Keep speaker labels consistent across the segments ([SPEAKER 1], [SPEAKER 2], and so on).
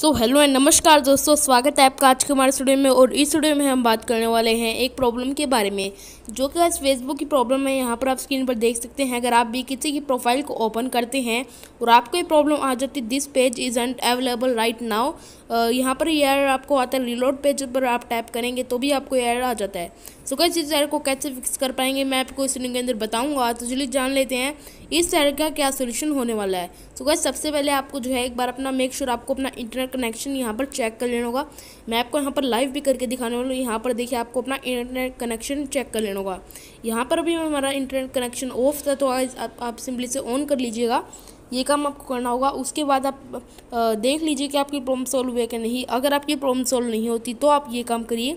[SPEAKER 1] so hello and नमस्कार दोस्तों स्वागत है आपका आज के हमारे स्टूडियो में और इस स्टूडियो में हम बात करने वाले हैं एक प्रॉब्लम के बारे में जो कि आज फेसबुक की प्रॉब्लम है यहाँ पर आप स्क्रीन पर देख सकते हैं अगर आप भी किसी की प्रोफाइल को ओपन करते हैं और आपको ये प्रॉब्लम आ जाती this page isn't available right now यहाँ पर एयर आपको आता है रिलोड पेज पर आप टैप करेंगे तो भी आपको एयर आ जाता है सो कैसे इस एयर को कैसे फिक्स कर पाएंगे मैं आपको इस के अंदर बताऊँगा तो चलिए जान लेते हैं इस एयर का क्या सोल्यूशन होने वाला है सो कैसे सबसे पहले आपको जो है एक बार अपना मेक श्योर आपको अपना इंटरनेट इंटरनेट कनेक्शन यहाँ पर चेक कर लेना होगा मैं आपको यहाँ पर लाइव भी करके दिखाने वाला हूँ यहाँ पर देखिए आपको अपना इंटरनेट कनेक्शन चेक कर लेना होगा यहाँ पर भी हमारा इंटरनेट कनेक्शन ऑफ था तो आज आप, आप सिंपली से ऑन कर लीजिएगा ये काम आपको करना होगा उसके बाद आप देख लीजिए कि आपकी प्रॉब्लम सॉल्व हुई है कि नहीं अगर आपकी प्रॉब्लम सॉल्व नहीं होती तो आप ये काम करिए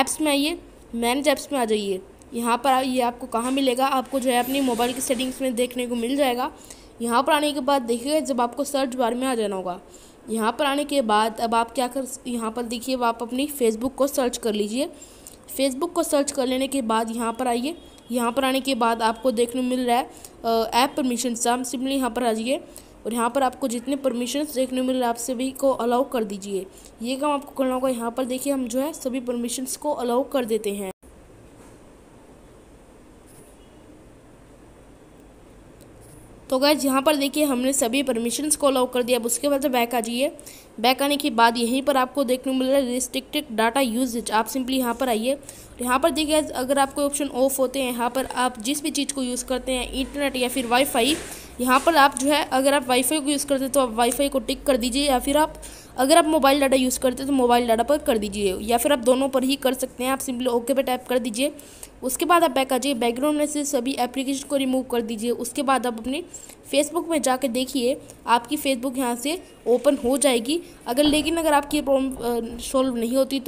[SPEAKER 1] ऐप्स में आइए मैनेज ऐप्स में आ जाइए यहाँ पर ये आपको कहाँ मिलेगा आपको जो है अपनी मोबाइल की सेटिंग्स में देखने को मिल जाएगा यहाँ पर आने के बाद देखिएगा जब आपको सर्च बार में आ जाना होगा यहाँ पर आने के बाद अब आप क्या कर यहाँ पर देखिए अब आप अपनी फेसबुक को सर्च कर लीजिए फेसबुक को सर्च कर लेने के बाद यहाँ पर आइए यहाँ पर आने के बाद आपको देखने मिल रहा है ऐप परमिशन साम सिंपली यहाँ पर आ जाइए और यहाँ पर आपको जितने परमिशन देखने मिल रहे हैं आप सभी को अलाउ कर दीजिए ये काम आपको करना होगा यहाँ पर देखिए हम जो है सभी परमिशंस को अलाउ कर देते हैं तो गैज यहाँ पर देखिए हमने सभी परमिशंस को अलाउ कर दिया अब उसके बाद से बैक आ जाइए बैक आने के बाद यहीं पर आपको देखने को मिल रहा है रिस्ट्रिक्टेड डाटा यूजेज आप सिंपली यहाँ पर आइए यहाँ पर देखिए अगर आपको ऑप्शन ऑफ होते हैं यहाँ पर आप जिस भी चीज़ को यूज़ करते हैं इंटरनेट या फिर वाईफाई यहाँ पर आप जो है अगर आप वाईफाई को यूज़ करते हैं तो आप वाईफाई को टिक कर दीजिए या फिर आप अगर आप मोबाइल डाटा यूज़ करते हैं तो मोबाइल डाटा पर कर दीजिए या फिर आप दोनों पर ही कर सकते हैं आप सिंपली ओके पर टाइप कर दीजिए उसके बाद आप बैक आ जाइए बैकग्राउंड में से सभी एप्लीकेशन को रिमूव कर दीजिए उसके बाद आप अपने फेसबुक में जाकर देखिए आपकी फेसबुक यहाँ से ओपन हो जाएगी अगर लेकिन अगर आपकी प्रॉब्लम सॉल्व नहीं होती तो